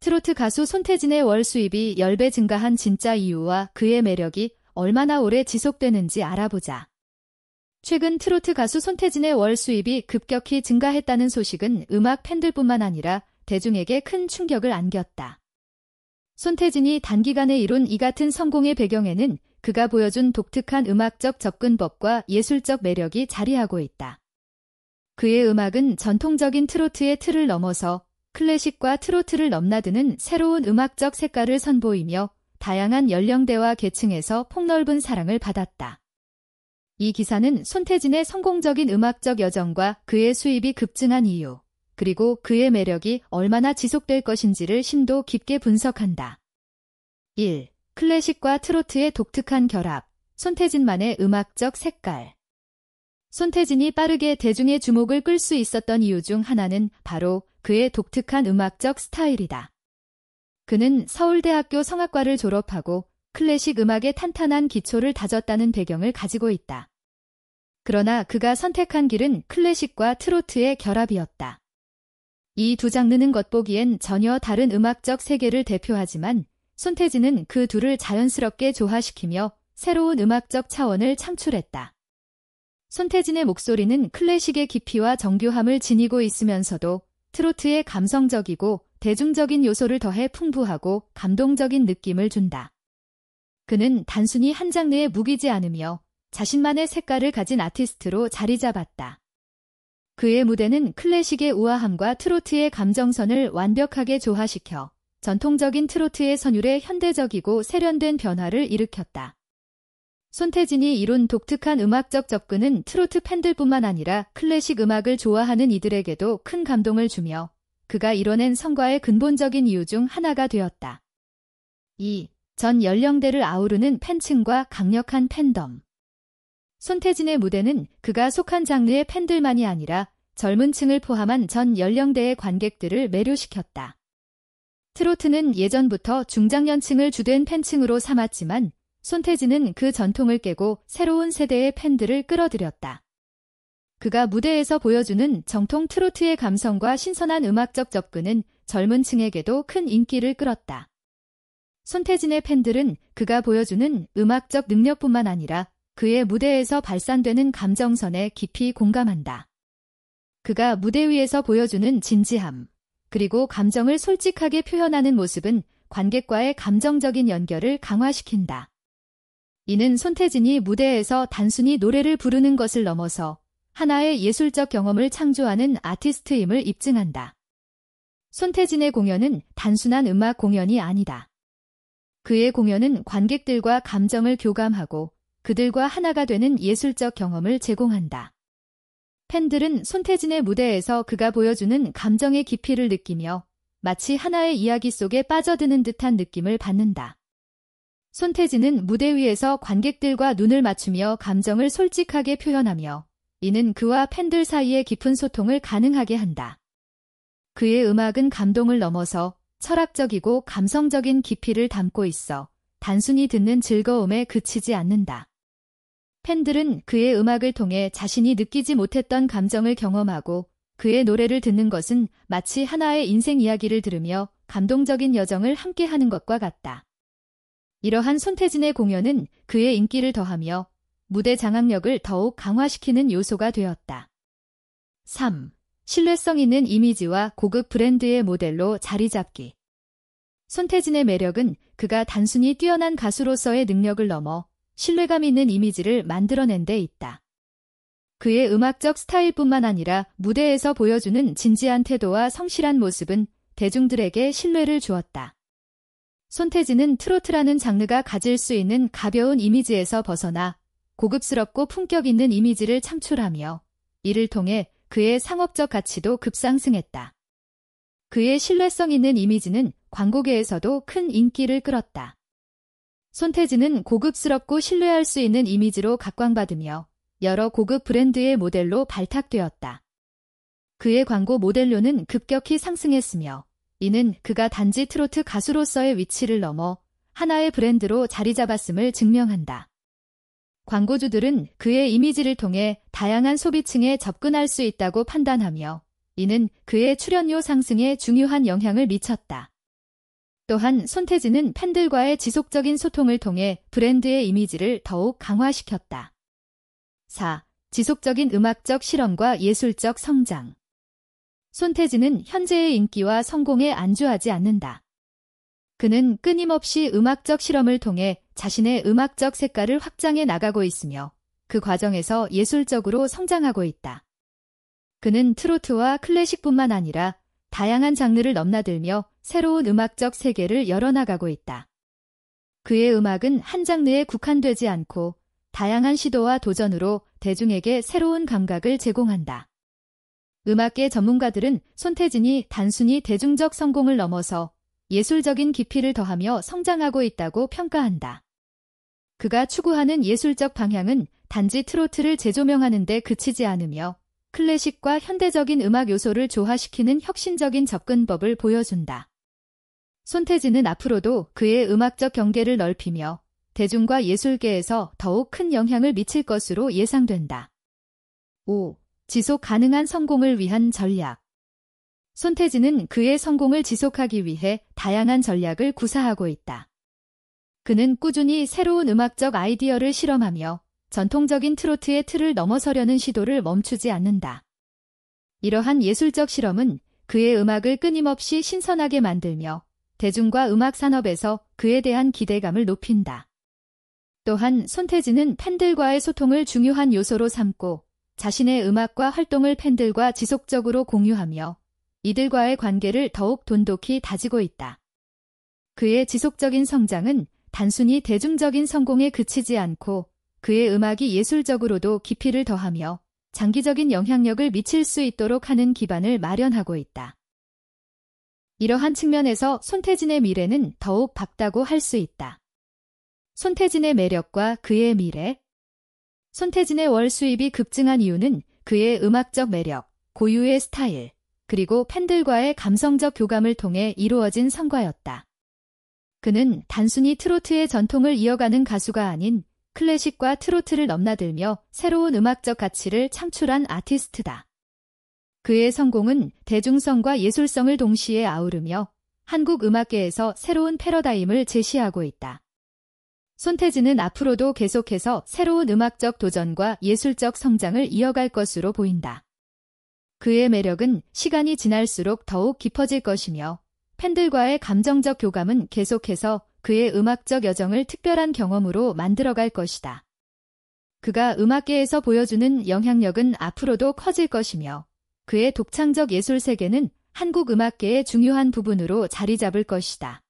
트로트 가수 손태진의 월 수입이 10배 증가한 진짜 이유와 그의 매력이 얼마나 오래 지속되는지 알아보자. 최근 트로트 가수 손태진의 월 수입이 급격히 증가했다는 소식은 음악 팬들뿐만 아니라 대중에게 큰 충격을 안겼다. 손태진이 단기간에 이룬 이 같은 성공의 배경에는 그가 보여준 독특한 음악적 접근법과 예술적 매력이 자리하고 있다. 그의 음악은 전통적인 트로트의 틀을 넘어서 클래식과 트로트를 넘나드는 새로운 음악적 색깔을 선보이며 다양한 연령대와 계층에서 폭넓은 사랑을 받았다. 이 기사는 손태진의 성공적인 음악적 여정과 그의 수입이 급증한 이유, 그리고 그의 매력이 얼마나 지속될 것인지를 심도 깊게 분석한다. 1. 클래식과 트로트의 독특한 결합, 손태진만의 음악적 색깔. 손태진이 빠르게 대중의 주목을 끌 수 있었던 이유 중 하나는 바로 그의 독특한 음악적 스타일이다. 그는 서울대학교 성악과를 졸업하고 클래식 음악의 탄탄한 기초를 다졌다는 배경을 가지고 있다. 그러나 그가 선택한 길은 클래식과 트로트의 결합이었다. 이 두 장르는 겉보기엔 전혀 다른 음악적 세계를 대표하지만 손태진은 그 둘을 자연스럽게 조화시키며 새로운 음악적 차원을 창출했다. 손태진의 목소리는 클래식의 깊이와 정교함을 지니고 있으면서도 트로트의 감성적이고 대중적인 요소를 더해 풍부하고 감동적인 느낌을 준다. 그는 단순히 한 장르에 묶이지 않으며 자신만의 색깔을 가진 아티스트로 자리 잡았다. 그의 무대는 클래식의 우아함과 트로트의 감정선을 완벽하게 조화시켜 전통적인 트로트의 선율에 현대적이고 세련된 변화를 일으켰다. 손태진이 이룬 독특한 음악적 접근은 트로트 팬들뿐만 아니라 클래식 음악을 좋아하는 이들에게도 큰 감동을 주며 그가 이뤄낸 성과의 근본적인 이유 중 하나가 되었다. 2. 전 연령대를 아우르는 팬층과 강력한 팬덤. 손태진의 무대는 그가 속한 장르의 팬들만이 아니라 젊은 층을 포함한 전 연령대의 관객들을 매료시켰다. 트로트는 예전부터 중장년층을 주된 팬층으로 삼았지만 손태진은 그 전통을 깨고 새로운 세대의 팬들을 끌어들였다. 그가 무대에서 보여주는 정통 트로트의 감성과 신선한 음악적 접근은 젊은 층에게도 큰 인기를 끌었다. 손태진의 팬들은 그가 보여주는 음악적 능력뿐만 아니라 그의 무대에서 발산되는 감정선에 깊이 공감한다. 그가 무대 위에서 보여주는 진지함, 그리고 감정을 솔직하게 표현하는 모습은 관객과의 감정적인 연결을 강화시킨다. 이는 손태진이 무대에서 단순히 노래를 부르는 것을 넘어서 하나의 예술적 경험을 창조하는 아티스트임을 입증한다. 손태진의 공연은 단순한 음악 공연이 아니다. 그의 공연은 관객들과 감정을 교감하고 그들과 하나가 되는 예술적 경험을 제공한다. 팬들은 손태진의 무대에서 그가 보여주는 감정의 깊이를 느끼며 마치 하나의 이야기 속에 빠져드는 듯한 느낌을 받는다. 손태진은 무대 위에서 관객들과 눈을 맞추며 감정을 솔직하게 표현하며 이는 그와 팬들 사이의 깊은 소통을 가능하게 한다. 그의 음악은 감동을 넘어서 철학적이고 감성적인 깊이를 담고 있어 단순히 듣는 즐거움에 그치지 않는다. 팬들은 그의 음악을 통해 자신이 느끼지 못했던 감정을 경험하고 그의 노래를 듣는 것은 마치 하나의 인생 이야기를 들으며 감동적인 여정을 함께하는 것과 같다. 이러한 손태진의 공연은 그의 인기를 더하며 무대 장악력을 더욱 강화시키는 요소가 되었다. 3. 신뢰성 있는 이미지와 고급 브랜드의 모델로 자리 잡기. 손태진의 매력은 그가 단순히 뛰어난 가수로서의 능력을 넘어 신뢰감 있는 이미지를 만들어낸 데 있다. 그의 음악적 스타일뿐만 아니라 무대에서 보여주는 진지한 태도와 성실한 모습은 대중들에게 신뢰를 주었다. 손태진은 트로트라는 장르가 가질 수 있는 가벼운 이미지에서 벗어나 고급스럽고 품격 있는 이미지를 창출하며 이를 통해 그의 상업적 가치도 급상승했다. 그의 신뢰성 있는 이미지는 광고계에서도 큰 인기를 끌었다. 손태진은 고급스럽고 신뢰할 수 있는 이미지로 각광받으며 여러 고급 브랜드의 모델로 발탁되었다. 그의 광고 모델료는 급격히 상승했으며 이는 그가 단지 트로트 가수로서의 위치를 넘어 하나의 브랜드로 자리 잡았음을 증명한다. 광고주들은 그의 이미지를 통해 다양한 소비층에 접근할 수 있다고 판단하며 이는 그의 출연료 상승에 중요한 영향을 미쳤다. 또한 손태진은 팬들과의 지속적인 소통을 통해 브랜드의 이미지를 더욱 강화시켰다. 4. 지속적인 음악적 실험과 예술적 성장 손태진은 현재의 인기와 성공에 안주하지 않는다. 그는 끊임없이 음악적 실험을 통해 자신의 음악적 색깔을 확장해 나가고 있으며 그 과정에서 예술적으로 성장하고 있다. 그는 트로트와 클래식뿐만 아니라 다양한 장르를 넘나들며 새로운 음악적 세계를 열어나가고 있다. 그의 음악은 한 장르에 국한되지 않고 다양한 시도와 도전으로 대중에게 새로운 감각을 제공한다. 음악계 전문가들은 손태진이 단순히 대중적 성공을 넘어서 예술적인 깊이를 더하며 성장하고 있다고 평가한다. 그가 추구하는 예술적 방향은 단지 트로트를 재조명하는 데 그치지 않으며 클래식과 현대적인 음악 요소를 조화시키는 혁신적인 접근법을 보여준다. 손태진은 앞으로도 그의 음악적 경계를 넓히며 대중과 예술계에서 더욱 큰 영향을 미칠 것으로 예상된다. 5. 지속 가능한 성공을 위한 전략. 손태진은 그의 성공을 지속하기 위해 다양한 전략을 구사하고 있다. 그는 꾸준히 새로운 음악적 아이디어를 실험하며 전통적인 트로트의 틀을 넘어서려는 시도를 멈추지 않는다. 이러한 예술적 실험은 그의 음악을 끊임없이 신선하게 만들며 대중과 음악 산업에서 그에 대한 기대감을 높인다. 또한 손태진은 팬들과의 소통을 중요한 요소로 삼고 자신의 음악과 활동을 팬들과 지속적으로 공유하며 이들과의 관계를 더욱 돈독히 다지고 있다. 그의 지속적인 성장은 단순히 대중적인 성공에 그치지 않고 그의 음악이 예술적으로도 깊이를 더하며 장기적인 영향력을 미칠 수 있도록 하는 기반을 마련하고 있다. 이러한 측면에서 손태진의 미래는 더욱 밝다고 할 수 있다. 손태진의 매력과 그의 미래, 손태진의 월 수입이 급증한 이유는 그의 음악적 매력, 고유의 스타일, 그리고 팬들과의 감성적 교감을 통해 이루어진 성과였다. 그는 단순히 트로트의 전통을 이어가는 가수가 아닌 클래식과 트로트를 넘나들며 새로운 음악적 가치를 창출한 아티스트다. 그의 성공은 대중성과 예술성을 동시에 아우르며 한국 음악계에서 새로운 패러다임을 제시하고 있다. 손태진은 앞으로도 계속해서 새로운 음악적 도전과 예술적 성장을 이어갈 것으로 보인다. 그의 매력은 시간이 지날수록 더욱 깊어질 것이며 팬들과의 감정적 교감은 계속해서 그의 음악적 여정을 특별한 경험으로 만들어갈 것이다. 그가 음악계에서 보여주는 영향력은 앞으로도 커질 것이며 그의 독창적 예술 세계는 한국 음악계의 중요한 부분으로 자리 잡을 것이다.